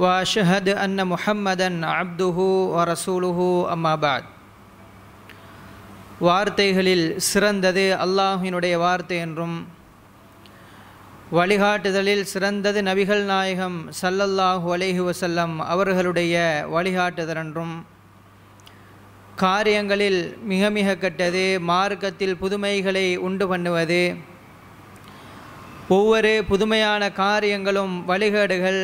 واشهد ان முஹம்மதன் அப்துஹு வரசூலுஹு بعد வார்த்தைகளில் சிறந்தது அல்லாஹினுடைய வார்த்தை என்றும் வழிகாட்டுதலில் சிறந்தது நபிகள் நாயகம் சல்லல்லாஹு அலைஹி வசல்லம் அவர்களுடைய வழிகாட்டுதல் என்றும் காரியங்களில் மிக மிக கெட்டது மார்க்கத்தில் புதுமைகளை உண்டு பண்ணுவது ஒவ்வொரு புதுமையான காரியங்களும் வழிகேடுகள்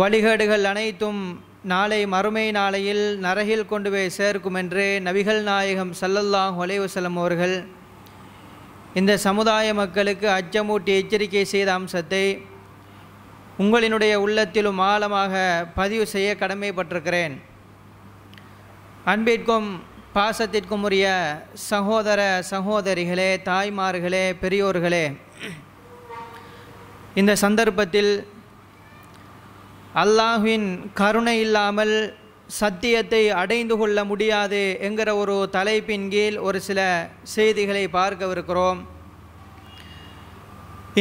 வழிகேடுகள் அனைத்தும் நாளை மறுமை நாளையில் நரகில் கொண்டு போய் சேர்க்கும் என்று நபிகள் நாயகம் சல்லல்லாஹ் ஒலைவசலம் அவர்கள் இந்த சமுதாய மக்களுக்கு அச்சமூட்டி எச்சரிக்கை செய்த அம்சத்தை உங்களினுடைய உள்ளத்திலும் ஆழமாக பதிவு செய்ய கடமைப்பட்டிருக்கிறேன் அன்பிற்கும் பாசத்திற்கும் உரிய சகோதர சகோதரிகளே தாய்மார்களே பெரியோர்களே இந்த சந்தர்ப்பத்தில் அல்லாஹின் கருணை இல்லாமல் சத்தியத்தை அடைந்து கொள்ள முடியாது என்கிற ஒரு தலைப்பின் கீழ் ஒரு சில செய்திகளை பார்க்கவிருக்கிறோம்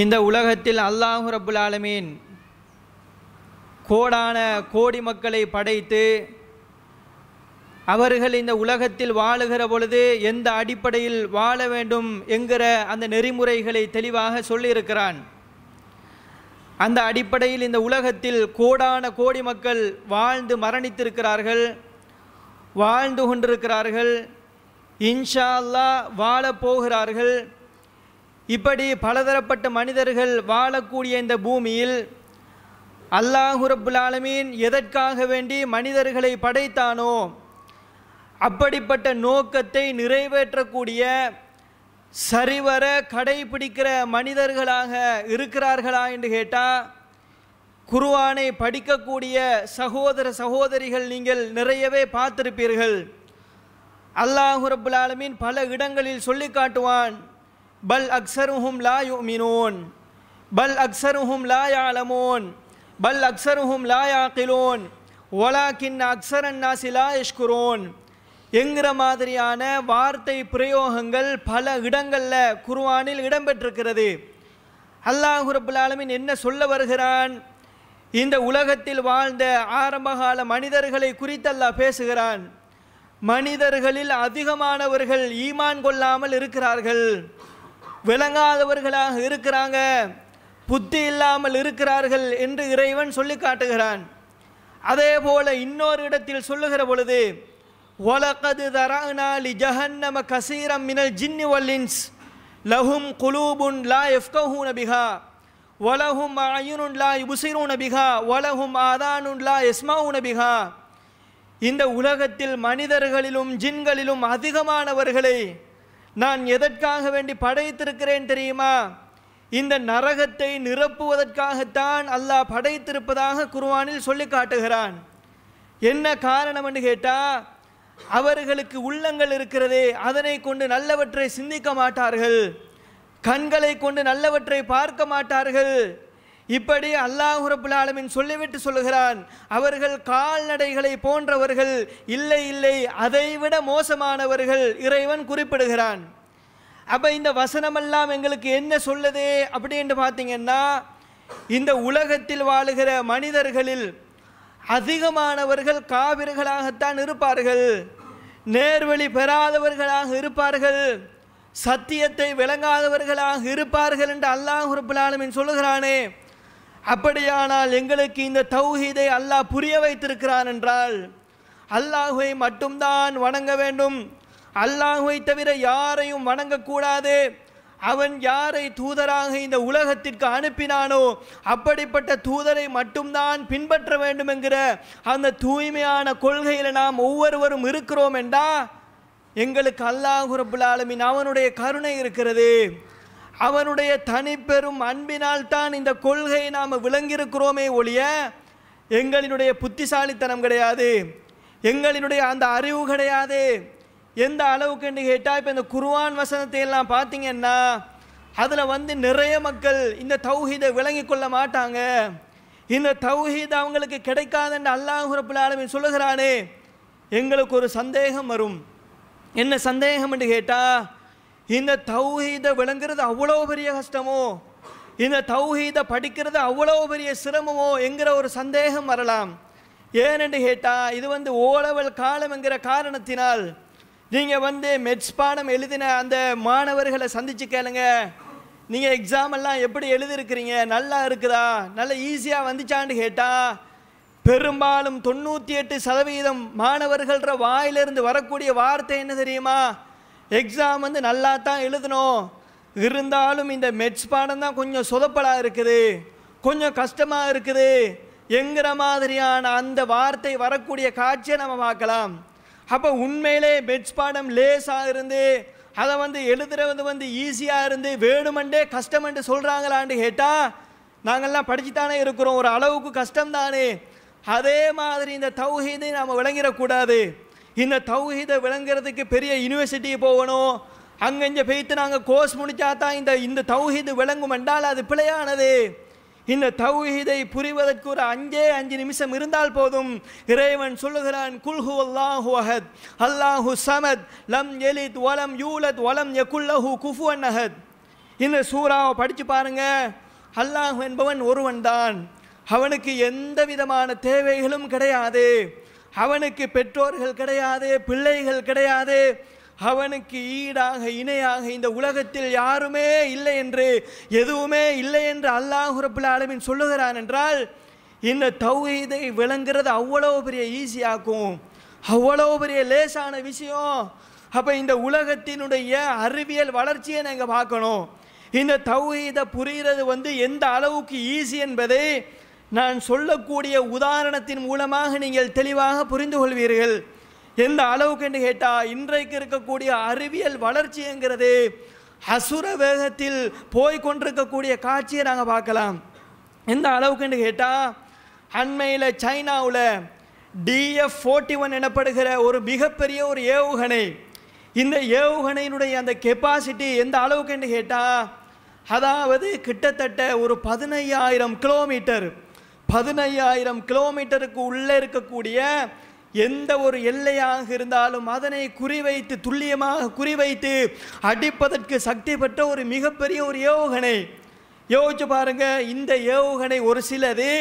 இந்த உலகத்தில் அல்லாஹு ரபுல் ஆலமீன் கோடான கோடி மக்களை படைத்து அவர்கள் இந்த உலகத்தில் வாழுகிற பொழுது எந்த அடிப்படையில் வாழ வேண்டும் என்கிற அந்த நெறிமுறைகளை தெளிவாக சொல்லியிருக்கிறான் அந்த அடிப்படையில் இந்த உலகத்தில் கோடான கோடி மக்கள் வாழ்ந்து மரணித்திருக்கிறார்கள் வாழ்ந்து கொண்டிருக்கிறார்கள் இன்ஷா அல்லா வாழப்போகிறார்கள் இப்படி பலதரப்பட்ட மனிதர்கள் வாழக்கூடிய இந்த பூமியில் அல்லாஹு ஆலமீன் எதற்காக வேண்டி மனிதர்களை படைத்தானோ அப்படிப்பட்ட நோக்கத்தை நிறைவேற்றக்கூடிய சரிவர கடைபிடிக்கிற மனிதர்களாக இருக்கிறார்களா என்று கேட்டால் குருவானை படிக்கக்கூடிய சகோதர சகோதரிகள் நீங்கள் நிறையவே பார்த்திருப்பீர்கள் அல்லாஹு பல இடங்களில் சொல்லி காட்டுவான் பல் அக்சருஹும் லா யுமினோன் பல் அக்சருஹும் லாயாலமோன் பல் அக்சருஹும் லாயாக்கிலோன் ஒலாக்கின் அக்சரன் நாசிலா இஷ்குரோன் என்கிற மாதிரியான வார்த்தை பிரயோகங்கள் பல இடங்களில் குர்வானில் இடம்பெற்றிருக்கிறது அல்லாஹு ரபுல்லாலமின் என்ன சொல்ல வருகிறான் இந்த உலகத்தில் வாழ்ந்த ஆரம்பகால மனிதர்களை குறித்து பேசுகிறான் மனிதர்களில் அதிகமானவர்கள் ஈமான் கொள்ளாமல் இருக்கிறார்கள் விளங்காதவர்களாக இருக்கிறாங்க புத்தி இல்லாமல் இருக்கிறார்கள் என்று இறைவன் சொல்லி காட்டுகிறான் அதே போல இன்னொரு இடத்தில் சொல்லுகிற பொழுது وَلَقَدْ ذَرَعْنَا لِجَهَنَّمَ كَثِيرًا مِنَ الْجِنِّ وَالْإِنسِ لَهُمْ قُلُوبٌ لَا يَفْقَهُونَ بِهَا وَلَهُمْ أَعْيُنٌ لَا يُبْصِرُونَ بِهَا وَلَهُمْ آذَانٌ لَا يَسْمَعُونَ بِهَا இந்த உலகத்தில் மனிதர்களிலும் ஜின்களிலும் அதிகமானவர்களை நான் எதற்காக வேண்டி படைத்திருக்கிறேன் தெரியுமா இந்த நரகத்தை நிரப்புவதற்காகத்தான் அல்லாஹ் படைத்திருப்பதாக குர்வானில் சொல்லி காட்டுகிறான் என்ன காரணம் என்று கேட்டால் அவர்களுக்கு உள்ளங்கள் இருக்கிறதே அதனை கொண்டு நல்லவற்றை சிந்திக்க மாட்டார்கள் கண்களை கொண்டு நல்லவற்றை பார்க்க மாட்டார்கள் இப்படி அல்லாஹ் ஆலமின் சொல்லிவிட்டு சொல்லுகிறான் அவர்கள் கால்நடைகளை போன்றவர்கள் இல்லை இல்லை அதைவிட மோசமானவர்கள் இறைவன் குறிப்பிடுகிறான் அப்போ இந்த வசனமெல்லாம் எங்களுக்கு என்ன சொல்லுது அப்படின்ட்டு பார்த்தீங்கன்னா இந்த உலகத்தில் வாழுகிற மனிதர்களில் அதிகமானவர்கள் காவிர்களாகத்தான் இருப்பார்கள் நேர்வழி பெறாதவர்களாக இருப்பார்கள் சத்தியத்தை விளங்காதவர்களாக இருப்பார்கள் என்று அல்லாஹ் உறுப்பிலாலுமின் சொல்லுகிறானே அப்படியானால் எங்களுக்கு இந்த தௌஹீதை அல்லாஹ் புரிய வைத்திருக்கிறான் என்றால் அல்லாஹுவை மட்டும்தான் வணங்க வேண்டும் அல்லாஹுவை தவிர யாரையும் வணங்கக்கூடாது அவன் யாரை தூதராக இந்த உலகத்திற்கு அனுப்பினானோ அப்படிப்பட்ட தூதரை மட்டும்தான் பின்பற்ற வேண்டும் என்கிற அந்த தூய்மையான கொள்கையில் நாம் ஒவ்வொருவரும் இருக்கிறோம் என்றா எங்களுக்கு அல்லாஹு அவனுடைய கருணை இருக்கிறது அவனுடைய தனிப்பெரும் அன்பினால் தான் இந்த கொள்கையை நாம் விளங்கியிருக்கிறோமே ஒழிய எங்களினுடைய புத்திசாலித்தனம் கிடையாது எங்களினுடைய அந்த அறிவு கிடையாது எந்த அளவுக்குன்னு கேட்டால் இப்போ இந்த குருவான் வசனத்தை எல்லாம் பார்த்தீங்கன்னா அதில் வந்து நிறைய மக்கள் இந்த தௌஹீதை விளங்கி கொள்ள மாட்டாங்க இந்த தௌஹீத் அவங்களுக்கு கிடைக்காதுன்னு அல்லாஹ் ரபுல்லாலுமே சொல்லுகிறானே எங்களுக்கு ஒரு சந்தேகம் வரும் என்ன சந்தேகம் என்று கேட்டால் இந்த தௌஹீதை விளங்குறது அவ்வளோ பெரிய கஷ்டமோ இந்த தௌஹீதை படிக்கிறது அவ்வளோ பெரிய சிரமமோ என்கிற ஒரு சந்தேகம் வரலாம் ஏனென்று கேட்டால் இது வந்து ஓலவல் காலம் என்கிற காரணத்தினால் நீங்கள் வந்து மெட்ஸ் பாடம் எழுதின அந்த மாணவர்களை சந்தித்து கேளுங்க நீங்கள் எக்ஸாம் எல்லாம் எப்படி எழுதிருக்கிறீங்க நல்லா இருக்குதா நல்லா ஈஸியாக வந்துச்சான்னு கேட்டால் பெரும்பாலும் தொண்ணூற்றி எட்டு சதவீதம் மாணவர்கள்ற வாயிலிருந்து வரக்கூடிய வார்த்தை என்ன தெரியுமா எக்ஸாம் வந்து நல்லா தான் எழுதணும் இருந்தாலும் இந்த மெட்ஸ் பாடம் தான் கொஞ்சம் சொதப்பலாக இருக்குது கொஞ்சம் கஷ்டமாக இருக்குது எங்கிற மாதிரியான அந்த வார்த்தை வரக்கூடிய காட்சியை நம்ம பார்க்கலாம் அப்போ உண்மையிலே பெட்ஸ் பாடம் லேஸாக இருந்து அதை வந்து எழுதுறது வந்து ஈஸியாக இருந்து வேணுமெண்டே கஷ்டமென்று சொல்கிறாங்களான்னு கேட்டால் நாங்கள்லாம் படிச்சுத்தானே இருக்கிறோம் ஒரு அளவுக்கு கஷ்டம் தானே அதே மாதிரி இந்த தௌஹீதை நாம் விளங்கிடக்கூடாது இந்த தௌஹீதை விளங்குறதுக்கு பெரிய யூனிவர்சிட்டி போகணும் அங்கங்கே போய்த்து நாங்கள் கோர்ஸ் முடித்தா தான் இந்த இந்த தௌஹீது விளங்கும் என்றால் அது பிழையானது இந்த தௌஹீதை புரிவதற்கு ஒரு அஞ்சே அஞ்சு நிமிஷம் இருந்தால் போதும் இறைவன் சொல்லுகிறான் குல்ஹு அல்லாஹு அஹத் அல்லாஹு சமத் லம் எலித் வலம் யூலத் வலம் யகுல்லஹு குஃபுவன் அஹத் இந்த சூறாவை படித்து பாருங்க அல்லாஹ் என்பவன் ஒருவன் தான் அவனுக்கு எந்த விதமான தேவைகளும் கிடையாது அவனுக்கு பெற்றோர்கள் கிடையாது பிள்ளைகள் கிடையாது அவனுக்கு ஈடாக இணையாக இந்த உலகத்தில் யாருமே இல்லை என்று எதுவுமே இல்லை என்று அல்லாஹுரப்புல ரபுல் ஆலமின் சொல்லுகிறான் என்றால் இந்த தௌஹீதை விளங்குறது அவ்வளோ பெரிய ஈஸியாக்கும் அவ்வளோ பெரிய லேசான விஷயம் அப்போ இந்த உலகத்தினுடைய அறிவியல் வளர்ச்சியை நாங்கள் பார்க்கணும் இந்த தௌஹீதை புரிகிறது வந்து எந்த அளவுக்கு ஈஸி என்பதை நான் சொல்லக்கூடிய உதாரணத்தின் மூலமாக நீங்கள் தெளிவாக புரிந்து கொள்வீர்கள் எந்த என்று கேட்டால் இன்றைக்கு இருக்கக்கூடிய அறிவியல் வளர்ச்சிங்கிறது அசுர வேகத்தில் போய் கொண்டிருக்கக்கூடிய காட்சியை நாங்கள் பார்க்கலாம் எந்த என்று கேட்டால் அண்மையில் சைனாவில் டிஎஃப் ஃபோர்ட்டி ஒன் எனப்படுகிற ஒரு மிகப்பெரிய ஒரு ஏவுகணை இந்த ஏவுகணையினுடைய அந்த கெப்பாசிட்டி எந்த என்று கேட்டால் அதாவது கிட்டத்தட்ட ஒரு பதினையாயிரம் கிலோமீட்டர் பதினையாயிரம் கிலோமீட்டருக்கு உள்ளே இருக்கக்கூடிய எந்த ஒரு எல்லையாக இருந்தாலும் அதனை குறிவைத்து துல்லியமாக குறிவைத்து அடிப்பதற்கு சக்தி பெற்ற ஒரு மிகப்பெரிய ஒரு ஏவுகணை யோசிச்சு பாருங்க இந்த ஏவுகணை ஒரு சிலது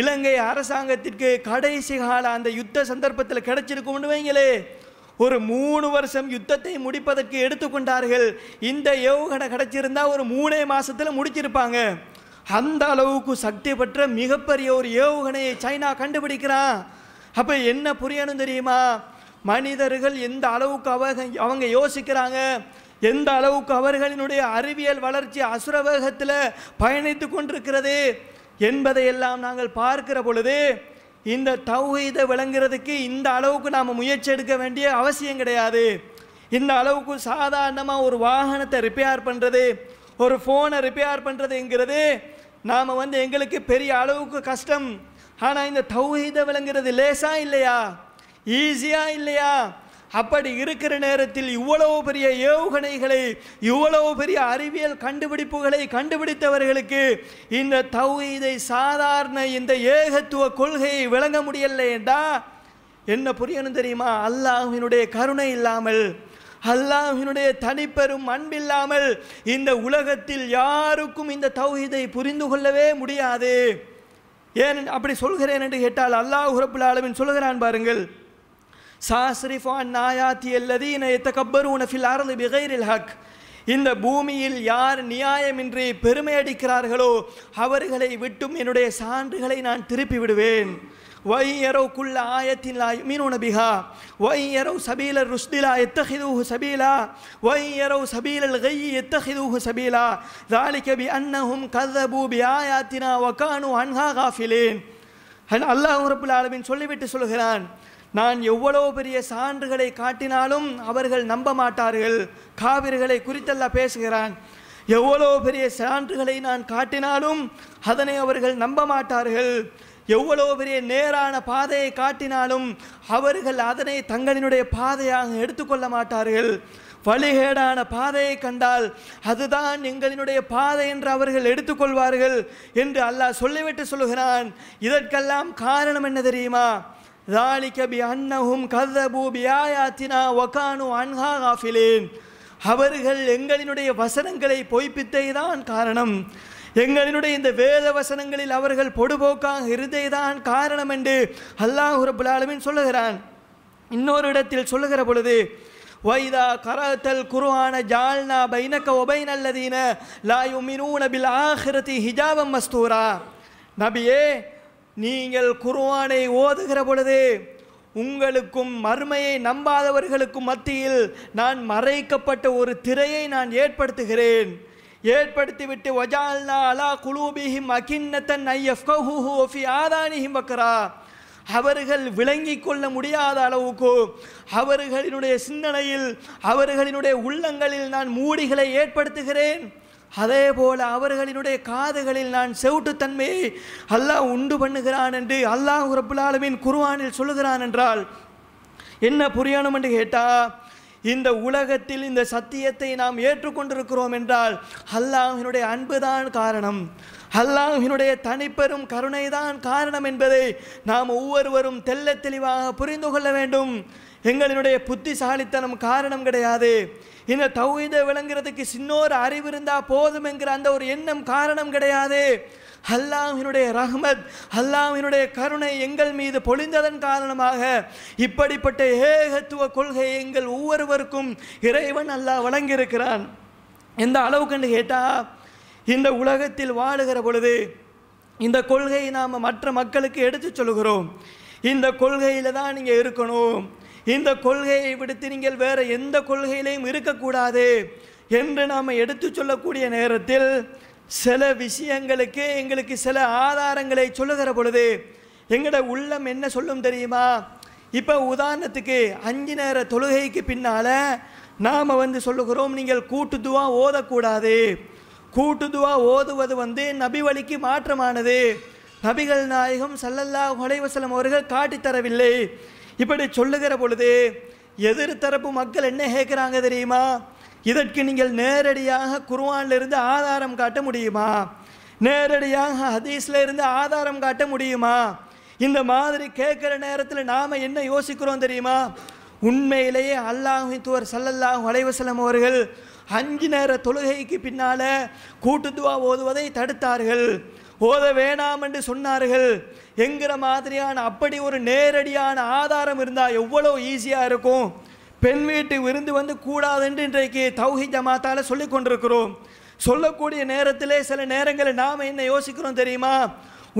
இலங்கை அரசாங்கத்திற்கு கடைசி கால அந்த யுத்த சந்தர்ப்பத்தில் கிடைச்சிருக்கும்னு வைங்களே ஒரு மூணு வருஷம் யுத்தத்தை முடிப்பதற்கு எடுத்துக்கொண்டார்கள் இந்த ஏவுகணை கிடைச்சிருந்தா ஒரு மூணே மாதத்தில் முடிச்சிருப்பாங்க அந்த அளவுக்கு சக்தி பெற்ற மிகப்பெரிய ஒரு ஏவுகணையை சைனா கண்டுபிடிக்கிறான் அப்போ என்ன புரியணும் தெரியுமா மனிதர்கள் எந்த அளவுக்கு அவக அவங்க யோசிக்கிறாங்க எந்த அளவுக்கு அவர்களினுடைய அறிவியல் வளர்ச்சி அசுரவேகத்தில் பயணித்து கொண்டிருக்கிறது என்பதையெல்லாம் நாங்கள் பார்க்கிற பொழுது இந்த தௌஹீதை விளங்குறதுக்கு இந்த அளவுக்கு நாம் முயற்சி எடுக்க வேண்டிய அவசியம் கிடையாது இந்த அளவுக்கு சாதாரணமாக ஒரு வாகனத்தை ரிப்பேர் பண்ணுறது ஒரு ஃபோனை ரிப்பேர் பண்ணுறதுங்கிறது நாம் வந்து எங்களுக்கு பெரிய அளவுக்கு கஷ்டம் ஆனால் இந்த தௌஹீதை விளங்குறது லேசா இல்லையா ஈஸியா இல்லையா அப்படி இருக்கிற நேரத்தில் இவ்வளவு பெரிய ஏவுகணைகளை இவ்வளவு பெரிய அறிவியல் கண்டுபிடிப்புகளை கண்டுபிடித்தவர்களுக்கு இந்த தௌஹீதை சாதாரண இந்த ஏகத்துவ கொள்கையை விளங்க முடியலை என்றா என்ன புரியணும் தெரியுமா அல்லாஹினுடைய கருணை இல்லாமல் அல்லாஹினுடைய தனிப்பெரும் அன்பில்லாமல் இந்த உலகத்தில் யாருக்கும் இந்த தௌஹீதை புரிந்து கொள்ளவே முடியாது ஏன் அப்படி சொல்கிறேன் என்று கேட்டால் அல்லாஹ் உரப்புல அளவின் சொல்கிறான் பாருங்கள் சாஸ்ரிஃப் நாயாத்தி அல்லதீன எத்தகப்பரூன ஃபில் ஆரது பிகைரில் ஹக் இந்த பூமியில் யார் நியாயமின்றி அடிக்கிறார்களோ அவர்களை விட்டும் என்னுடைய சான்றுகளை நான் திருப்பி விடுவேன் வை ஒய்யரோ குல்ல ஆயத்தின் லா மீனோன பிஹா ஒய்யரோ சபீல ருஷ்திலா எத்தஹிதூஹு சபீலா ஒய்யரோ சபீலல் கை எத்தஹிதூஹு சபீலா ذلك بأنهم كذبوا ஆயாத்தினா وكانوا அன்ஹா காஃபிலேன் அல்லாஹ் ரபுல் ஆலமின் சொல்லிவிட்டு சொல்கிறான் நான் எவ்வளோ பெரிய சான்றுகளை காட்டினாலும் அவர்கள் நம்ப மாட்டார்கள் காவிர்களை குறித்தல்ல பேசுகிறான் எவ்வளோ பெரிய சான்றுகளை நான் காட்டினாலும் அதனை அவர்கள் நம்ப மாட்டார்கள் எவ்வளோ பெரிய நேரான பாதையை காட்டினாலும் அவர்கள் அதனை தங்களினுடைய பாதையாக எடுத்துக்கொள்ள மாட்டார்கள் வழிகேடான பாதையை கண்டால் அதுதான் எங்களினுடைய பாதை என்று அவர்கள் எடுத்துக்கொள்வார்கள் என்று அல்லாஹ் சொல்லிவிட்டு சொல்லுகிறான் இதற்கெல்லாம் காரணம் என்ன தெரியுமா ذَلِكَ بِأَنَّهُمْ كَذَّبُوا பியாயாத்தினா ஒகானு அன்ஹா காஃபிலேன் அவர்கள் எங்களினுடைய வசனங்களை பொய்ப்பித்தே தான் காரணம் எங்களினுடைய இந்த வேத வசனங்களில் அவர்கள் பொடுபோக்காக இருந்தேதான் காரணம் என்று அல்லாஹ் ரபுல்லாலுமின் சொல்லுகிறான் இன்னொரு இடத்தில் சொல்லுகிற பொழுது வைதா கரத்தல் குருவான ஜால்னா பைனக்க ஒபை நல்லதீன லாயு மினூன பில் ஆஹிரதி ஹிஜாபம் மஸ்தூரா நபியே நீங்கள் குருவானை ஓதுகிற பொழுது உங்களுக்கும் மர்மையை நம்பாதவர்களுக்கும் மத்தியில் நான் மறைக்கப்பட்ட ஒரு திரையை நான் ஏற்படுத்துகிறேன் ஏற்படுத்திவிட்டு ஒஜால்னா அலா குலூபிஹிம் அகின்னத்தன் ஐயஃப் கஹூஹூ ஃபி ஆதானிஹிம் வக்கரா அவர்கள் விளங்கி கொள்ள முடியாத அளவுக்கு அவர்களினுடைய சிந்தனையில் அவர்களினுடைய உள்ளங்களில் நான் மூடிகளை ஏற்படுத்துகிறேன் அதே போல அவர்களினுடைய காதுகளில் நான் செவிட்டுத்தன்மையை அல்லாஹ் உண்டு பண்ணுகிறான் என்று அல்லாஹ் ரபுல்லாலமின் குருவானில் சொல்லுகிறான் என்றால் என்ன புரியணும் என்று கேட்டால் இந்த உலகத்தில் இந்த சத்தியத்தை நாம் ஏற்றுக்கொண்டிருக்கிறோம் என்றால் அல்லாஹினுடைய அன்புதான் காரணம் அல்லாஹினுடைய தனிப்பெரும் கருணைதான் காரணம் என்பதை நாம் ஒவ்வொருவரும் தெல்ல தெளிவாக புரிந்து கொள்ள வேண்டும் எங்களினுடைய புத்திசாலித்தனம் காரணம் கிடையாது இந்த தௌஹீத விளங்குறதுக்கு சின்னோர் அறிவு இருந்தால் போதும் என்கிற அந்த ஒரு எண்ணம் காரணம் கிடையாது அல்லாஹினுடைய ரஹ்மத் அல்லாஹினுடைய கருணை எங்கள் மீது பொழிந்ததன் காரணமாக இப்படிப்பட்ட ஏகத்துவ கொள்கையை எங்கள் ஒவ்வொருவருக்கும் இறைவன் அல்லாஹ் வழங்கியிருக்கிறான் எந்த அளவுக்குன்னு கேட்டால் இந்த உலகத்தில் வாழுகிற பொழுது இந்த கொள்கையை நாம் மற்ற மக்களுக்கு எடுத்து சொல்கிறோம் இந்த கொள்கையில் தான் நீங்கள் இருக்கணும் இந்த கொள்கையை விடுத்து நீங்கள் வேறு எந்த கொள்கையிலையும் இருக்கக்கூடாது என்று நாம் எடுத்து சொல்லக்கூடிய நேரத்தில் சில விஷயங்களுக்கு எங்களுக்கு சில ஆதாரங்களை சொல்லுகிற பொழுது எங்களோட உள்ளம் என்ன சொல்லும் தெரியுமா இப்போ உதாரணத்துக்கு அஞ்சு நேர தொழுகைக்கு பின்னால் நாம் வந்து சொல்லுகிறோம் நீங்கள் கூட்டுதுவாக ஓதக்கூடாது கூட்டுதுவாக ஓதுவது வந்து நபி வழிக்கு மாற்றமானது நபிகள் நாயகம் சல்லல்லா ஹொலைவசலம் அவர்கள் காட்டித்தரவில்லை இப்படி சொல்லுகிற பொழுது எதிர்த்தரப்பு மக்கள் என்ன கேட்குறாங்க தெரியுமா இதற்கு நீங்கள் நேரடியாக குருவானிலிருந்து ஆதாரம் காட்ட முடியுமா நேரடியாக ஹதீஸில் இருந்து ஆதாரம் காட்ட முடியுமா இந்த மாதிரி கேட்குற நேரத்தில் நாம் என்ன யோசிக்கிறோம் தெரியுமா உண்மையிலேயே அல்லாஹுத்துவர் சல்லல்லாஹ் வலைவசலம் அவர்கள் அஞ்சு நேர தொழுகைக்கு பின்னால் கூட்டுத்துவா ஓதுவதை தடுத்தார்கள் ஓத வேணாம் என்று சொன்னார்கள் என்கிற மாதிரியான அப்படி ஒரு நேரடியான ஆதாரம் இருந்தால் எவ்வளோ ஈஸியாக இருக்கும் பெண் வீட்டு விருந்து வந்து கூடாதுன்னு இன்றைக்கு தௌஹி ஜமாத்தால் சொல்லி கொண்டிருக்கிறோம் சொல்லக்கூடிய நேரத்திலே சில நேரங்களில் நாம் என்ன யோசிக்கிறோம் தெரியுமா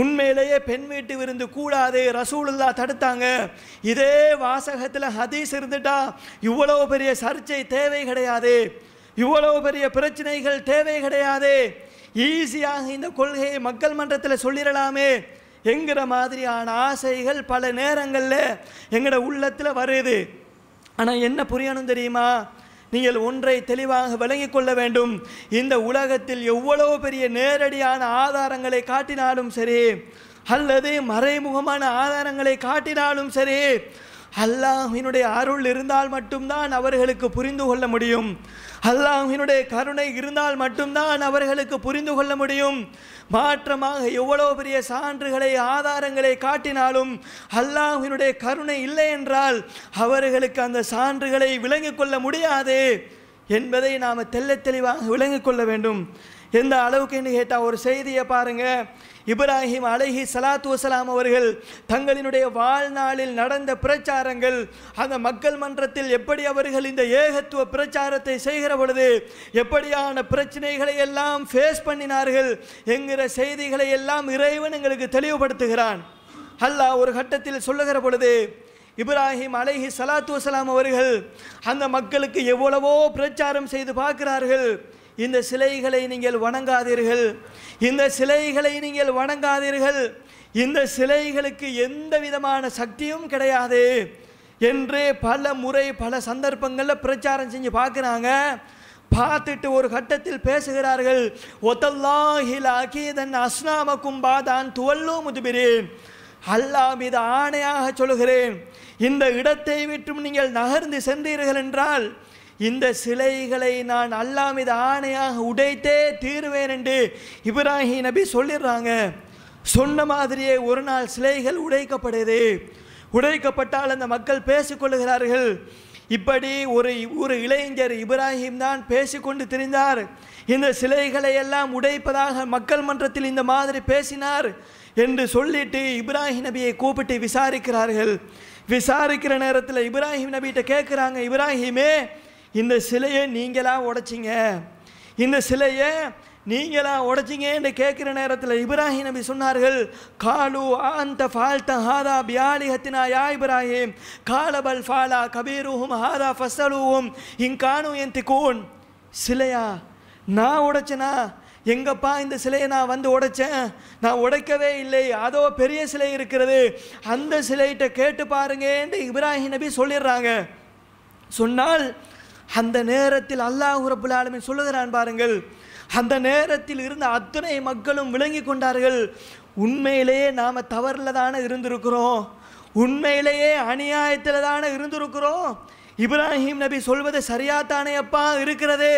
உண்மையிலேயே பெண் வீட்டு விருந்து கூடாது ரசூலுல்லா தடுத்தாங்க இதே வாசகத்தில் ஹதீஸ் இருந்துட்டா இவ்வளோ பெரிய சர்ச்சை தேவை கிடையாது இவ்வளோ பெரிய பிரச்சனைகள் தேவை கிடையாது ஈஸியாக இந்த கொள்கையை மக்கள் மன்றத்தில் சொல்லிடலாமே என்கிற மாதிரியான ஆசைகள் பல நேரங்களில் எங்களோட உள்ளத்தில் வருது ஆனால் என்ன புரியணும் தெரியுமா நீங்கள் ஒன்றை தெளிவாக விளங்கிக் கொள்ள வேண்டும் இந்த உலகத்தில் எவ்வளவு பெரிய நேரடியான ஆதாரங்களை காட்டினாலும் சரி அல்லது மறைமுகமான ஆதாரங்களை காட்டினாலும் சரி அல்லாஹினுடைய அருள் இருந்தால் மட்டும்தான் அவர்களுக்கு புரிந்து கொள்ள முடியும் அல்லாஹினுடைய கருணை இருந்தால் மட்டும்தான் அவர்களுக்கு புரிந்து கொள்ள முடியும் மாற்றமாக எவ்வளோ பெரிய சான்றுகளை ஆதாரங்களை காட்டினாலும் அல்லாஹினுடைய கருணை இல்லை என்றால் அவர்களுக்கு அந்த சான்றுகளை விளங்கிக் கொள்ள முடியாது என்பதை நாம் தெல்ல தெளிவாக விளங்கிக் கொள்ள வேண்டும் எந்த அளவுக்குன்னு கேட்டால் ஒரு செய்தியை பாருங்கள் இப்ராஹிம் அலஹி சலாத்து வசலாம் அவர்கள் தங்களினுடைய வாழ்நாளில் நடந்த பிரச்சாரங்கள் அந்த மக்கள் மன்றத்தில் எப்படி அவர்கள் இந்த ஏகத்துவ பிரச்சாரத்தை செய்கிற பொழுது எப்படியான பிரச்சனைகளை எல்லாம் ஃபேஸ் பண்ணினார்கள் என்கிற செய்திகளை எல்லாம் இறைவன் எங்களுக்கு தெளிவுபடுத்துகிறான் அல்லாஹ் ஒரு கட்டத்தில் சொல்லுகிற பொழுது இப்ராஹிம் அலைஹி சலாத்து வசலாம் அவர்கள் அந்த மக்களுக்கு எவ்வளவோ பிரச்சாரம் செய்து பார்க்கிறார்கள் இந்த சிலைகளை நீங்கள் வணங்காதீர்கள் இந்த சிலைகளை நீங்கள் வணங்காதீர்கள் இந்த சிலைகளுக்கு எந்த விதமான சக்தியும் கிடையாது என்று பல முறை பல சந்தர்ப்பங்களில் பிரச்சாரம் செஞ்சு பார்க்குறாங்க பார்த்துட்டு ஒரு கட்டத்தில் பேசுகிறார்கள் ஒத்தல்லாஹில் அகீதன் அஸ்னாமக்கும் பாதான் துவல்லோ முதுபிரேன் அல்லா இது ஆணையாக சொல்கிறேன் இந்த இடத்தை விட்டும் நீங்கள் நகர்ந்து சென்றீர்கள் என்றால் இந்த சிலைகளை நான் அல்லாமித ஆணையாக உடைத்தே தீருவேன் என்று இப்ராஹிம் நபி சொல்லிடுறாங்க சொன்ன மாதிரியே ஒரு நாள் சிலைகள் உடைக்கப்படுது உடைக்கப்பட்டால் அந்த மக்கள் பேசிக்கொள்ளுகிறார்கள் இப்படி ஒரு ஒரு இளைஞர் இப்ராஹிம் தான் பேசிக்கொண்டு தெரிந்தார் இந்த சிலைகளை எல்லாம் உடைப்பதாக மக்கள் மன்றத்தில் இந்த மாதிரி பேசினார் என்று சொல்லிட்டு இப்ராஹிம் நபியை கூப்பிட்டு விசாரிக்கிறார்கள் விசாரிக்கிற நேரத்தில் இப்ராஹிம் நபிகிட்ட கேட்குறாங்க இப்ராஹிமே இந்த சிலையை நீங்களாக உடைச்சிங்க இந்த சிலையை நீங்களா உடைச்சிங்க என்று கேட்குற நேரத்தில் இப்ராஹிம் நபி சொன்னார்கள் காலு அந்த ஃபால்த ஹாதா ஹத்தினா யா இப்ராஹிம் காலபல் ஃபாலா கபீருஹும் ஹாதா ஃபசலுஹும் இங்கானு என் திகோன் சிலையா நான் உடைச்சனா எங்கப்பா இந்த சிலையை நான் வந்து உடைச்சேன் நான் உடைக்கவே இல்லை அதோ பெரிய சிலை இருக்கிறது அந்த சிலையிட்ட கேட்டு என்று இப்ராஹிம் நபி சொல்லிடுறாங்க சொன்னால் அந்த நேரத்தில் அல்லாஹ் ரபுல் ஆலமின் சொல்லுகிறான் பாருங்கள் அந்த நேரத்தில் இருந்த அத்தனை மக்களும் விளங்கி கொண்டார்கள் உண்மையிலேயே நாம் தவறில் தானே இருந்திருக்கிறோம் உண்மையிலேயே அநியாயத்தில் தானே இருந்திருக்கிறோம் இப்ராஹிம் நபி சொல்வது சரியாத்தானே அப்பா இருக்கிறது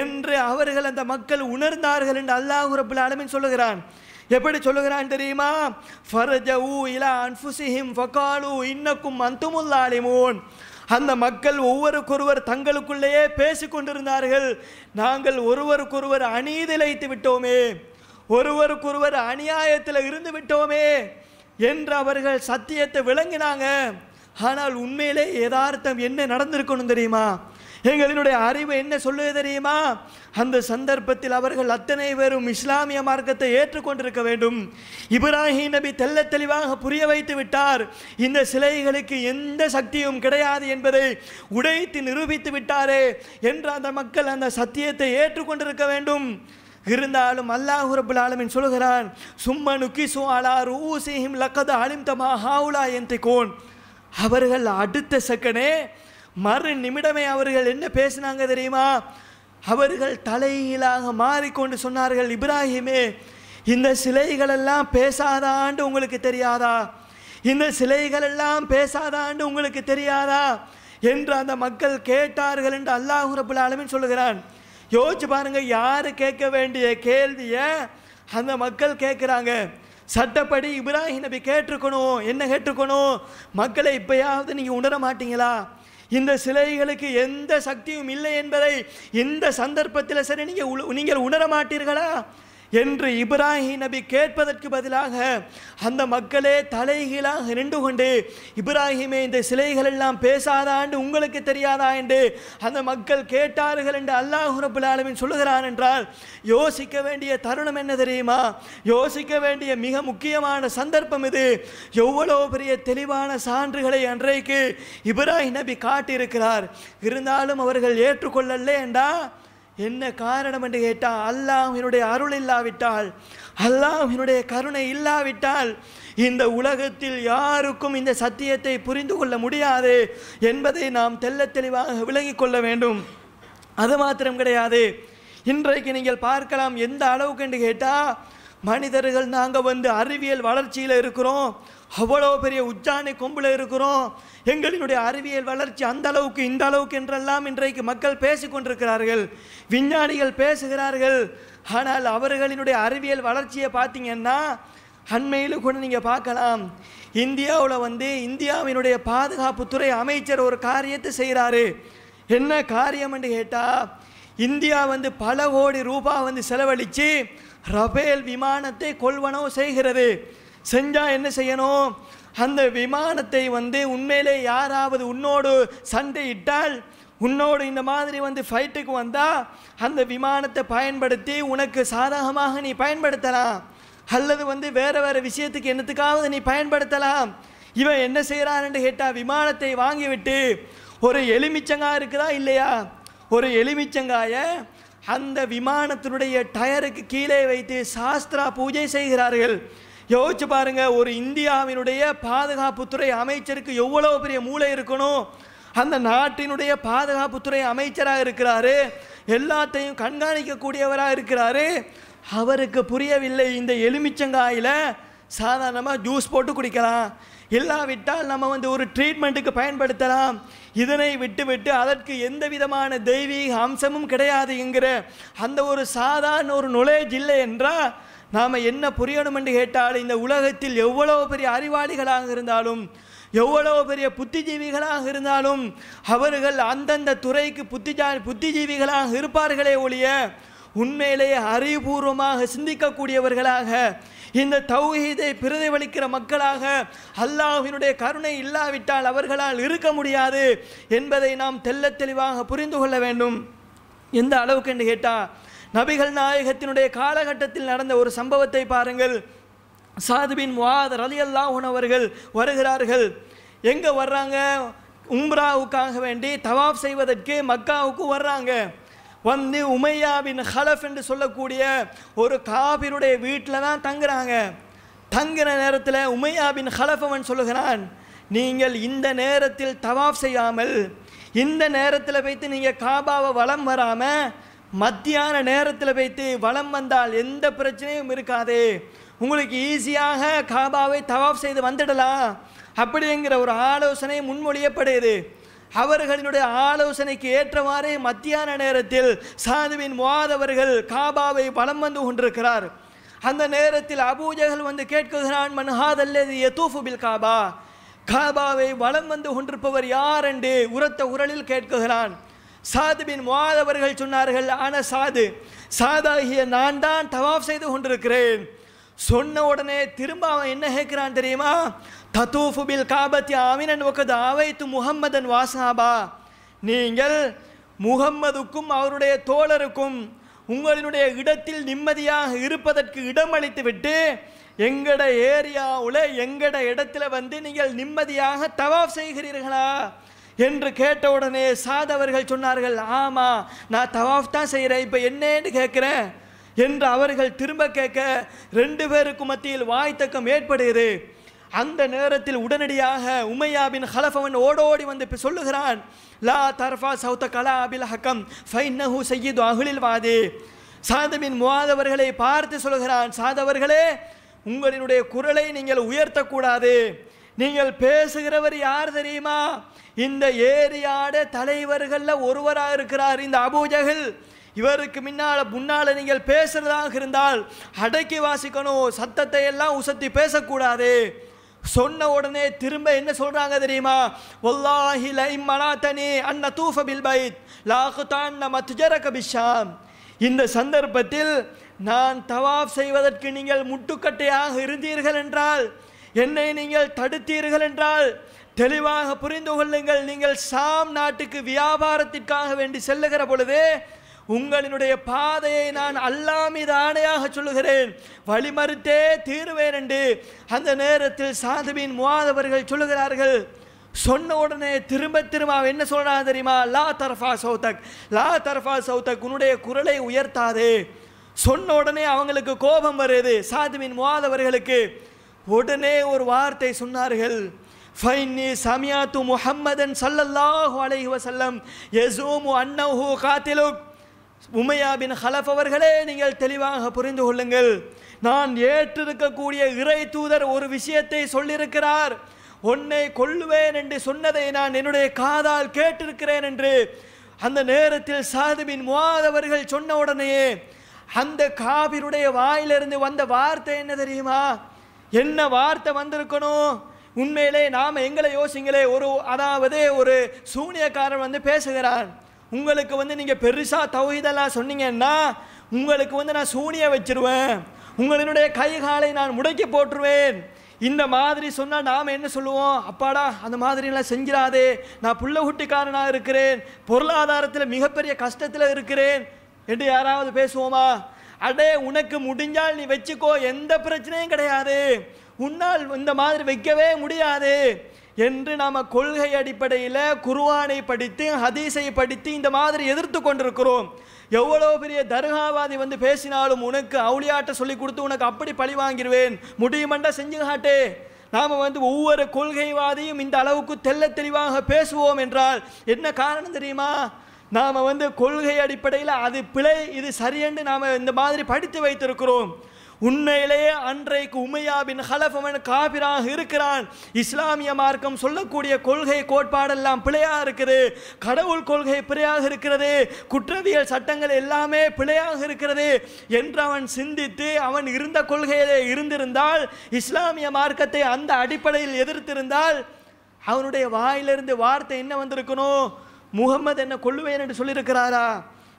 என்று அவர்கள் அந்த மக்கள் உணர்ந்தார்கள் என்று அல்லாஹ் ரபுல் ஆலமின் சொல்லுகிறான் எப்படி சொல்லுகிறான் தெரியுமா ஃபர்ஜவு இலா அன்ஃபுசிஹிம் ஃபகாலு இன்னக்கும் அந்துமுல்லாலிமோன் அந்த மக்கள் ஒவ்வொருக்கொருவர் தங்களுக்குள்ளேயே பேசிக்கொண்டிருந்தார்கள் நாங்கள் ஒருவருக்கொருவர் அநீதிலைத்து விட்டோமே ஒருவருக்கொருவர் அநியாயத்தில் இருந்து விட்டோமே என்று அவர்கள் சத்தியத்தை விளங்கினாங்க ஆனால் உண்மையிலே யதார்த்தம் என்ன நடந்திருக்கணும் தெரியுமா எங்களினுடைய அறிவு என்ன சொல்லுவது தெரியுமா அந்த சந்தர்ப்பத்தில் அவர்கள் அத்தனை பேரும் இஸ்லாமிய மார்க்கத்தை ஏற்றுக்கொண்டிருக்க வேண்டும் இப்ராஹிம் நபி தெல்ல தெளிவாக புரிய வைத்து விட்டார் இந்த சிலைகளுக்கு எந்த சக்தியும் கிடையாது என்பதை உடைத்து நிரூபித்து விட்டாரே என்று அந்த மக்கள் அந்த சத்தியத்தை ஏற்றுக்கொண்டிருக்க வேண்டும் இருந்தாலும் அல்லாஹுரபுல் ஆலமின் சொல்கிறான் சும்மா நுக்கிசு அலா ரூசிஹிம் லக்கத அழிந்தமா ஹாவுலா என் கோன் அவர்கள் அடுத்த செகனே மறு நிமிடமே அவர்கள் என்ன பேசினாங்க தெரியுமா அவர்கள் தலைகீழாக மாறிக்கொண்டு சொன்னார்கள் இப்ராஹிமே இந்த சிலைகளெல்லாம் பேசாதாண்டு உங்களுக்கு தெரியாதா இந்த சிலைகளெல்லாம் பேசாதாண்டு உங்களுக்கு தெரியாதா என்று அந்த மக்கள் கேட்டார்கள் என்று அல்லாஹ் ரபுல் ஆலமின் சொல்லுகிறான் யோசிச்சு பாருங்க யார் கேட்க வேண்டிய கேள்வியை அந்த மக்கள் கேட்குறாங்க சட்டப்படி இப்ராஹிம் நபி கேட்டிருக்கணும் என்ன கேட்டிருக்கணும் மக்களை இப்போயாவது நீங்கள் உணர மாட்டீங்களா இந்த சிலைகளுக்கு எந்த சக்தியும் இல்லை என்பதை இந்த சந்தர்ப்பத்தில் சரி நீங்கள் நீங்கள் உணர மாட்டீர்களா என்று இப்ராஹிம் நபி கேட்பதற்கு பதிலாக அந்த மக்களே தலைகீழாக நின்று கொண்டு இப்ராஹிமே இந்த சிலைகள் எல்லாம் பேசாதா என்று உங்களுக்கு தெரியாதா என்று அந்த மக்கள் கேட்டார்கள் என்று அல்லாஹு ரபுல் ஆலமின் சொல்லுகிறான் என்றால் யோசிக்க வேண்டிய தருணம் என்ன தெரியுமா யோசிக்க வேண்டிய மிக முக்கியமான சந்தர்ப்பம் இது எவ்வளோ பெரிய தெளிவான சான்றுகளை அன்றைக்கு இப்ராஹிம் நபி காட்டியிருக்கிறார் இருந்தாலும் அவர்கள் ஏற்றுக்கொள்ளலே என்றா என்ன காரணம் என்று கேட்டால் என்னுடைய அருள் இல்லாவிட்டால் என்னுடைய கருணை இல்லாவிட்டால் இந்த உலகத்தில் யாருக்கும் இந்த சத்தியத்தை புரிந்து கொள்ள முடியாது என்பதை நாம் தெல்ல தெளிவாக விலகி கொள்ள வேண்டும் அது மாத்திரம் கிடையாது இன்றைக்கு நீங்கள் பார்க்கலாம் எந்த அளவுக்கு என்று கேட்டால் மனிதர்கள் நாங்கள் வந்து அறிவியல் வளர்ச்சியில் இருக்கிறோம் அவ்வளோ பெரிய உஜ்ஜானை கொம்பில் இருக்கிறோம் எங்களினுடைய அறிவியல் வளர்ச்சி அந்த அளவுக்கு இந்த அளவுக்கு என்றெல்லாம் இன்றைக்கு மக்கள் பேசிக்கொண்டிருக்கிறார்கள் விஞ்ஞானிகள் பேசுகிறார்கள் ஆனால் அவர்களினுடைய அறிவியல் வளர்ச்சியை பார்த்தீங்கன்னா அண்மையில் கூட நீங்கள் பார்க்கலாம் இந்தியாவில் வந்து இந்தியாவினுடைய பாதுகாப்புத்துறை அமைச்சர் ஒரு காரியத்தை செய்கிறாரு என்ன காரியம் என்று கேட்டால் இந்தியா வந்து பல கோடி ரூபாய் வந்து செலவழித்து ரபேல் விமானத்தை கொள்வனவு செய்கிறது செஞ்சால் என்ன செய்யணும் அந்த விமானத்தை வந்து உண்மையிலே யாராவது உன்னோடு சண்டையிட்டால் உன்னோடு இந்த மாதிரி வந்து ஃபைட்டுக்கு வந்தால் அந்த விமானத்தை பயன்படுத்தி உனக்கு சாதகமாக நீ பயன்படுத்தலாம் அல்லது வந்து வேறு வேறு விஷயத்துக்கு என்னத்துக்காவது நீ பயன்படுத்தலாம் இவன் என்ன செய்கிறான்னு கேட்டால் விமானத்தை வாங்கிவிட்டு ஒரு எலுமிச்சங்காய் இருக்குதா இல்லையா ஒரு எலுமிச்சங்காயை அந்த விமானத்தினுடைய டயருக்கு கீழே வைத்து சாஸ்திரா பூஜை செய்கிறார்கள் யோசிச்சு பாருங்க ஒரு இந்தியாவினுடைய பாதுகாப்புத்துறை அமைச்சருக்கு எவ்வளவு பெரிய மூளை இருக்கணும் அந்த நாட்டினுடைய பாதுகாப்புத்துறை அமைச்சராக இருக்கிறாரு எல்லாத்தையும் கண்காணிக்கக்கூடியவராக இருக்கிறாரு அவருக்கு புரியவில்லை இந்த எலுமிச்சங்காயில் சாதாரணமாக ஜூஸ் போட்டு குடிக்கலாம் இல்லாவிட்டால் நம்ம வந்து ஒரு ட்ரீட்மெண்ட்டுக்கு பயன்படுத்தலாம் இதனை விட்டுவிட்டு அதற்கு எந்த விதமான தெய்வீக அம்சமும் கிடையாது என்கிற அந்த ஒரு சாதாரண ஒரு நுழைஜ் இல்லை என்றால் நாம் என்ன புரியணும் என்று கேட்டால் இந்த உலகத்தில் எவ்வளோ பெரிய அறிவாளிகளாக இருந்தாலும் எவ்வளோ பெரிய புத்திஜீவிகளாக இருந்தாலும் அவர்கள் அந்தந்த துறைக்கு புத்திஜா புத்திஜீவிகளாக இருப்பார்களே ஒழிய உண்மையிலேயே அறிவுபூர்வமாக சிந்திக்கக்கூடியவர்களாக இந்த தௌஹீதை பிரதிபலிக்கிற மக்களாக அல்லாஹினுடைய கருணை இல்லாவிட்டால் அவர்களால் இருக்க முடியாது என்பதை நாம் தெல்ல தெளிவாக புரிந்து கொள்ள வேண்டும் எந்த அளவுக்கு என்று கேட்டால் நபிகள் நாயகத்தினுடைய காலகட்டத்தில் நடந்த ஒரு சம்பவத்தை பாருங்கள் சாதுபின் முவாத் ரலி அல்லாஹன் அவர்கள் வருகிறார்கள் எங்கே வர்றாங்க உம்ராவுக்காக வேண்டி தவாப் செய்வதற்கு மக்காவுக்கு வர்றாங்க வந்து உமையாவின் ஹலஃப் என்று சொல்லக்கூடிய ஒரு காபிருடைய வீட்டில் தான் தங்குறாங்க தங்குற நேரத்தில் உமையாவின் ஹலஃப் அவன் சொல்லுகிறான் நீங்கள் இந்த நேரத்தில் தவாஃப் செய்யாமல் இந்த நேரத்தில் வைத்து நீங்கள் காபாவை வளம் வராமல் மத்தியான நேரத்தில் வைத்து வளம் வந்தால் எந்த பிரச்சனையும் இருக்காது உங்களுக்கு ஈஸியாக காபாவை தவாஃப் செய்து வந்துடலாம் அப்படிங்கிற ஒரு ஆலோசனை முன்மொழியப்படுது அவர்களினுடைய ஆலோசனைக்கு ஏற்றவாறே மத்தியான நேரத்தில் சாதுவின் மோதவர்கள் காபாவை வலம் வந்து கொண்டிருக்கிறார் அந்த நேரத்தில் அபூஜகள் வந்து கேட்குகிறான் மன்ஹாதல்லது எதூஃபு பில் காபா காபாவை வலம் வந்து கொண்டிருப்பவர் யார் என்று உரத்த உரலில் கேட்குகிறான் சாது பின் முவாத் அவர்கள் சொன்னார்கள் ஆன சாது சாதாகிய நான் தான் தவாஃப் செய்து கொண்டிருக்கிறேன் சொன்ன உடனே திரும்ப அவன் என்ன கேட்கிறான் தெரியுமா தத்தூஃபு பில் காபத்தி ஆவினன் ஒக்கது ஆவைத்து முகம்மதன் வாசாபா நீங்கள் முகம்மதுக்கும் அவருடைய தோழருக்கும் உங்களினுடைய இடத்தில் நிம்மதியாக இருப்பதற்கு அளித்து விட்டு எங்கட ஏரியாவில் எங்கட இடத்துல வந்து நீங்கள் நிம்மதியாக தவாஃப் செய்கிறீர்களா என்று கேட்ட உடனே சாதவர்கள் சொன்னார்கள் ஆமாம் நான் தவாஃப் தான் செய்கிறேன் இப்போ என்னன்னு கேட்குறேன் என்று அவர்கள் திரும்ப கேட்க ரெண்டு பேருக்கு மத்தியில் வாய்த்தக்கம் ஏற்படுகிறது அந்த நேரத்தில் உடனடியாக உமையாபின் ஹலஃபவன் ஓடோடி வந்து சொல்லுகிறான் லா தர்ஃபா சௌத்த கலா அபில் ஹக்கம் ஃபைன்னஹு சையீது அகுலில் வாதி சாதமின் முவாதவர்களை பார்த்து சொல்கிறான் சாதவர்களே உங்களினுடைய குரலை நீங்கள் உயர்த்தக்கூடாது நீங்கள் பேசுகிறவர் யார் தெரியுமா இந்த ஏரியாட தலைவர்களில் ஒருவராக இருக்கிறார் இந்த அபூஜகில் இவருக்கு முன்னால் முன்னால் நீங்கள் பேசுகிறதாக இருந்தால் அடக்கி வாசிக்கணும் சத்தத்தை எல்லாம் உசத்தி பேசக்கூடாது சொன்ன உடனே திரும்ப என்ன சொல்கிறாங்க தெரியுமா ஒல்லாஹி லைம் மலாத்தனி அன்ன தூஃப பில் பைத் லாஹுதான் மத்துஜர கபிஷாம் இந்த சந்தர்ப்பத்தில் நான் தவாப் செய்வதற்கு நீங்கள் முட்டுக்கட்டையாக இருந்தீர்கள் என்றால் என்னை நீங்கள் தடுத்தீர்கள் என்றால் தெளிவாக புரிந்து கொள்ளுங்கள் நீங்கள் சாம் நாட்டுக்கு வியாபாரத்திற்காக வேண்டி செல்லுகிற பொழுது உங்களினுடைய பாதையை நான் அல்லா மீது ஆணையாக சொல்லுகிறேன் வழிமறுத்தே தீருவேன் என்று அந்த நேரத்தில் சாதுவின் மூவாதவர்கள் சொல்லுகிறார்கள் சொன்ன உடனே திரும்ப திரும்ப அவன் என்ன சொல்கிறான் தெரியுமா லா தர்ஃபா சௌதக் லா தர்ஃபா சௌதக் உன்னுடைய குரலை உயர்த்தாதே சொன்ன உடனே அவங்களுக்கு கோபம் வருது சாதுவின் மூவாதவர்களுக்கு உடனே ஒரு வார்த்தை சொன்னார்கள் ஃபைனி சமியாத்து முஹம்மதன் சல்லல்லாஹு அலைஹி வசல்லம் எசூமு அன்னஹு காத்திலுக் உமையா பின் ஹலஃப் அவர்களே நீங்கள் தெளிவாக புரிந்து கொள்ளுங்கள் நான் ஏற்றிருக்கக்கூடிய இறை தூதர் ஒரு விஷயத்தை சொல்லியிருக்கிறார் உன்னை கொள்ளுவேன் என்று சொன்னதை நான் என்னுடைய காதால் கேட்டிருக்கிறேன் என்று அந்த நேரத்தில் சாதுபின் முவாதவர்கள் சொன்ன உடனேயே அந்த காபிருடைய வாயிலிருந்து வந்த வார்த்தை என்ன தெரியுமா என்ன வார்த்தை வந்திருக்கணும் உண்மையிலே நாம் எங்களை யோசிங்களே ஒரு அதாவது ஒரு சூனியக்காரன் வந்து பேசுகிறார் உங்களுக்கு வந்து நீங்கள் பெருசாக தகுதலாக சொன்னீங்கன்னா உங்களுக்கு வந்து நான் சூனியை வச்சிருவேன் உங்களினுடைய கை காலை நான் முடக்கி போட்டுருவேன் இந்த மாதிரி சொன்னால் நாம் என்ன சொல்லுவோம் அப்பாடா அந்த மாதிரிலாம் செஞ்சிடாதே நான் புள்ள குட்டிக்காரனாக இருக்கிறேன் பொருளாதாரத்தில் மிகப்பெரிய கஷ்டத்தில் இருக்கிறேன் என்று யாராவது பேசுவோமா அடே உனக்கு முடிஞ்சால் நீ வச்சுக்கோ எந்த பிரச்சனையும் கிடையாது உன்னால் இந்த மாதிரி வைக்கவே முடியாது என்று நாம் கொள்கை அடிப்படையில் குருவானை படித்து ஹதீஸை படித்து இந்த மாதிரி எதிர்த்து கொண்டிருக்கிறோம் எவ்வளோ பெரிய தர்காவாதி வந்து பேசினாலும் உனக்கு அவுளியாட்ட சொல்லி கொடுத்து உனக்கு அப்படி பழி வாங்கிடுவேன் முடியுமெண்டா செஞ்சு காட்டே நாம் வந்து ஒவ்வொரு கொள்கைவாதியும் இந்த அளவுக்கு தெல்ல தெளிவாக பேசுவோம் என்றால் என்ன காரணம் தெரியுமா நாம் வந்து கொள்கை அடிப்படையில் அது பிழை இது சரியென்று நாம் இந்த மாதிரி படித்து வைத்திருக்கிறோம் உண்மையிலேயே அன்றைக்கு உமையா பின் ஹலஃப் அவன் காபிராக இருக்கிறான் இஸ்லாமிய மார்க்கம் சொல்லக்கூடிய கொள்கை கோட்பாடெல்லாம் பிழையாக இருக்குது கடவுள் கொள்கை பிழையாக இருக்கிறது குற்றவியல் சட்டங்கள் எல்லாமே பிழையாக இருக்கிறது என்று அவன் சிந்தித்து அவன் இருந்த கொள்கையிலே இருந்திருந்தால் இஸ்லாமிய மார்க்கத்தை அந்த அடிப்படையில் எதிர்த்திருந்தால் அவனுடைய வாயிலிருந்து வார்த்தை என்ன வந்திருக்கணும் முகம்மது என்ன கொள்ளுவேன் என்று சொல்லியிருக்கிறாரா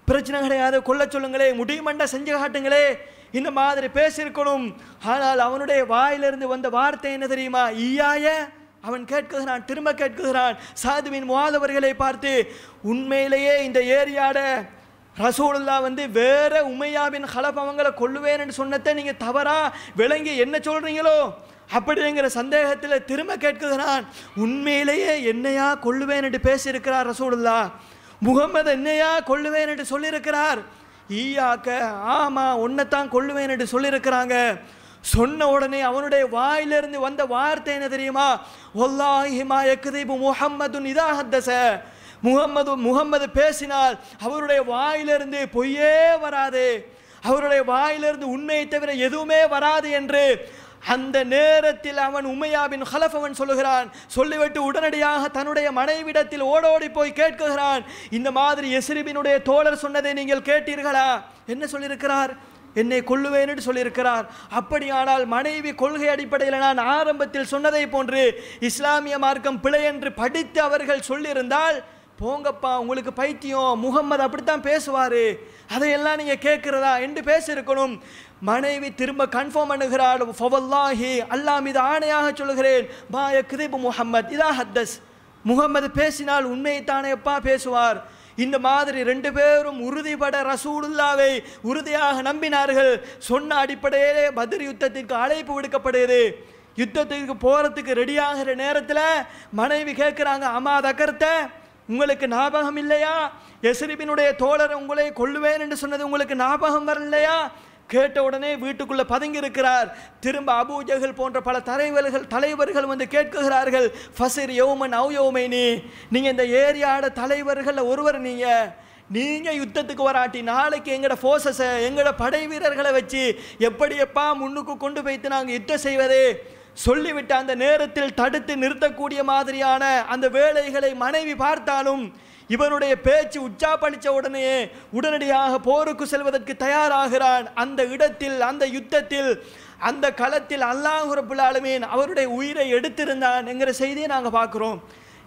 பிரச்சனை கிடையாது கொள்ள சொல்லுங்களே முடியுமண்டா செஞ்சு காட்டுங்களே இந்த மாதிரி பேசியிருக்கணும் ஆனால் அவனுடைய வாயிலிருந்து வந்த வார்த்தை என்ன தெரியுமா ஈயாய அவன் கேட்குகிறான் திரும்ப கேட்குகிறான் சாதுவின் மாதவர்களை பார்த்து உண்மையிலேயே இந்த ஏரியாட ரசூலுல்லா வந்து வேற உமையாவின் ஹலப் அவங்களை கொள்ளுவேன் சொன்னதை நீங்கள் தவறாக விளங்கி என்ன சொல்கிறீங்களோ அப்படிங்கிற சந்தேகத்தில் திரும்ப நான் உண்மையிலேயே என்னையா கொள்ளுவேன் என்று பேசியிருக்கிறார் ரசூலுல்லா முகமது என்னையா கொள்ளுவேன் என்று சொல்லியிருக்கிறார் ஈயாக்க ஆமாம் உன்னைத்தான் கொள்ளுவேன் என்று சொல்லியிருக்கிறாங்க சொன்ன உடனே அவனுடைய வாயிலிருந்து வந்த வார்த்தை என்ன தெரியுமா ஒல்லாஹிமா எக்குதீபு முஹம்மதுன் இதா ஹத்தச முகம்மது முகம்மது பேசினால் அவருடைய வாயிலிருந்து பொய்யே வராது அவருடைய வாயிலிருந்து உண்மையை தவிர எதுவுமே வராது என்று அந்த நேரத்தில் அவன் உமையாவின் ஹலஃபவன் சொல்லுகிறான் சொல்லிவிட்டு உடனடியாக தன்னுடைய மனைவிடத்தில் ஓடோடி போய் கேட்குகிறான் இந்த மாதிரி எசிரிபினுடைய தோழர் சொன்னதை நீங்கள் கேட்டீர்களா என்ன சொல்லியிருக்கிறார் என்னை கொள்ளுவேன் என்று சொல்லியிருக்கிறார் அப்படியானால் மனைவி கொள்கை அடிப்படையில் நான் ஆரம்பத்தில் சொன்னதை போன்று இஸ்லாமிய மார்க்கம் பிழை என்று படித்து அவர்கள் சொல்லியிருந்தால் போங்கப்பா உங்களுக்கு பைத்தியம் முகம்மது அப்படித்தான் பேசுவார் அதையெல்லாம் நீங்கள் கேட்குறதா என்று பேசியிருக்கணும் மனைவி திரும்ப கன்ஃபார்ம் பண்ணுகிறாள் ஃபவல்லாஹி அல்லாஹ் மீது ஆணையாக சொல்கிறேன் பாய கிரிபு முகம்மத் இதா ஹத்தஸ் முகம்மது பேசினால் உண்மையைத்தானே எப்பா பேசுவார் இந்த மாதிரி ரெண்டு பேரும் உறுதிபட ரசூலுல்லாவை உறுதியாக நம்பினார்கள் சொன்ன அடிப்படையிலே பதிர் யுத்தத்திற்கு அழைப்பு விடுக்கப்படுகிறது யுத்தத்திற்கு போகிறதுக்கு ரெடியாகிற நேரத்தில் மனைவி கேட்குறாங்க அம்மா தகர்த்த உங்களுக்கு ஞாபகம் இல்லையா எசிரிபினுடைய தோழர் உங்களை கொள்ளுவேன் என்று சொன்னது உங்களுக்கு ஞாபகம் வரலையா கேட்ட உடனே வீட்டுக்குள்ளே பதுங்கி இருக்கிறார் திரும்ப அபூஜகல் போன்ற பல தலைவர்கள் தலைவர்கள் வந்து கேட்குகிறார்கள் ஃபசிர் யோமன் அவ் நீ நீங்கள் இந்த ஏரியாட தலைவர்களில் ஒருவர் நீங்கள் நீங்கள் யுத்தத்துக்கு வராட்டி நாளைக்கு எங்களோட ஃபோர்ஸஸை எங்களோட படை வீரர்களை வச்சு எப்படியப்பா முன்னுக்கு கொண்டு போய்த்து நாங்கள் யுத்தம் செய்வது சொல்லிவிட்டு அந்த நேரத்தில் தடுத்து நிறுத்தக்கூடிய மாதிரியான அந்த வேலைகளை மனைவி பார்த்தாலும் இவனுடைய பேச்சு உச்சாபனித்த உடனே உடனடியாக போருக்கு செல்வதற்கு தயாராகிறான் அந்த இடத்தில் அந்த யுத்தத்தில் அந்த களத்தில் அல்லாஹ் அவருடைய உயிரை எடுத்திருந்தான் என்கிற செய்தியை நாங்கள் பார்க்குறோம்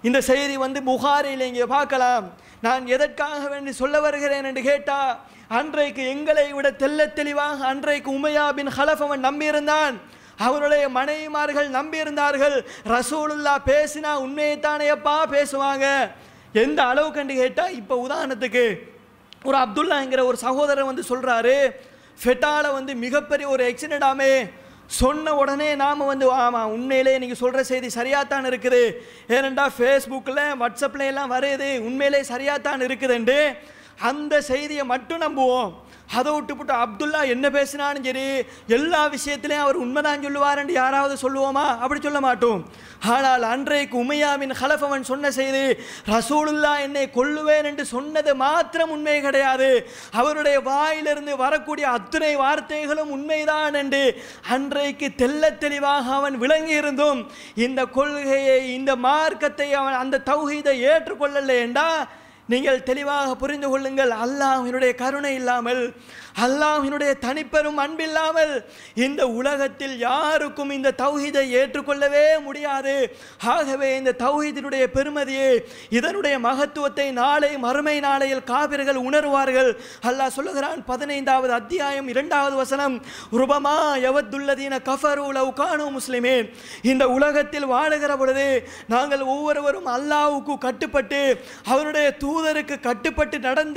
இந்த செய்தி வந்து புகாரில் இங்கே பார்க்கலாம் நான் எதற்காக வேண்டி சொல்ல வருகிறேன் என்று கேட்டா அன்றைக்கு எங்களை விட தெல்ல தெளிவாக அன்றைக்கு உமையா பின் ஹலஃப் அவன் நம்பியிருந்தான் அவருடைய மனைவிமார்கள் நம்பியிருந்தார்கள் ரசூலுல்லா பேசினா அப்பா பேசுவாங்க எந்த கண்டு கேட்டால் இப்போ உதாரணத்துக்கு ஒரு அப்துல்லாங்கிற ஒரு சகோதரர் வந்து சொல்கிறாரு ஃபெட்டாவில் வந்து மிகப்பெரிய ஒரு ஆக்சிடெண்ட்டாமே சொன்ன உடனே நாம் வந்து ஆமாம் உண்மையிலே நீங்கள் சொல்கிற செய்தி சரியாகத்தான் இருக்குது ஏனெண்டா ஃபேஸ்புக்கில் வாட்ஸ்அப்பில் எல்லாம் வரையுது உண்மையிலே சரியாகத்தான் இருக்குதுண்டு அந்த செய்தியை மட்டும் நம்புவோம் அதை விட்டுப்புட்டு அப்துல்லா என்ன பேசினாலும் சரி எல்லா விஷயத்திலையும் அவர் உண்மைதான் என்று யாராவது சொல்லுவோமா அப்படி சொல்ல மாட்டோம் ஆனால் அன்றைக்கு உமையாவின் ஹலஃபவன் சொன்ன செய்து ரசூலுல்லா என்னை கொள்ளுவேன் என்று சொன்னது மாத்திரம் உண்மை கிடையாது அவருடைய வாயிலிருந்து வரக்கூடிய அத்துணை வார்த்தைகளும் உண்மைதான் என்று அன்றைக்கு தெல்ல தெளிவாக அவன் விளங்கி இருந்தும் இந்த கொள்கையை இந்த மார்க்கத்தை அவன் அந்த தௌஹீதை ஏற்றுக்கொள்ளலை என்றால் நீங்கள் தெளிவாக புரிந்து கொள்ளுங்கள் அல்லாஹ் என்னுடைய கருணை இல்லாமல் அல்லாஹினுடைய தனிப்பெரும் அன்பில்லாமல் இந்த உலகத்தில் யாருக்கும் இந்த தௌஹீதை ஏற்றுக்கொள்ளவே முடியாது ஆகவே இந்த தௌஹீதினுடைய பெருமதியை இதனுடைய மகத்துவத்தை நாளை மறுமை நாளையில் காவிர்கள் உணர்வார்கள் அல்லாஹ் சொல்லுகிறான் பதினைந்தாவது அத்தியாயம் இரண்டாவது வசனம் ருபமா எவத்துள்ளதீன கஃபரு லவுகானு முஸ்லிமே இந்த உலகத்தில் வாழுகிற பொழுது நாங்கள் ஒவ்வொருவரும் அல்லாவுக்கு கட்டுப்பட்டு அவருடைய தூதருக்கு கட்டுப்பட்டு நடந்த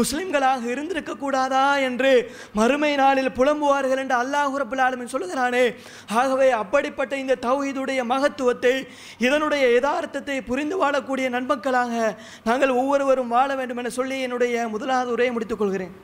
முஸ்லிம்களாக இருந்திருக்க கூடாதா என்று மறுமை நாளில் புலம்புவார்கள் என்று அல்லாஹு ரபுல் ஆலமின் சொல்லுகிறானே ஆகவே அப்படிப்பட்ட இந்த தௌஹீதுடைய மகத்துவத்தை இதனுடைய யதார்த்தத்தை புரிந்து வாழக்கூடிய நண்பர்களாக நாங்கள் ஒவ்வொருவரும் வாழ வேண்டும் என சொல்லி என்னுடைய முதலாவது உரையை முடித்துக் கொள்கிறேன்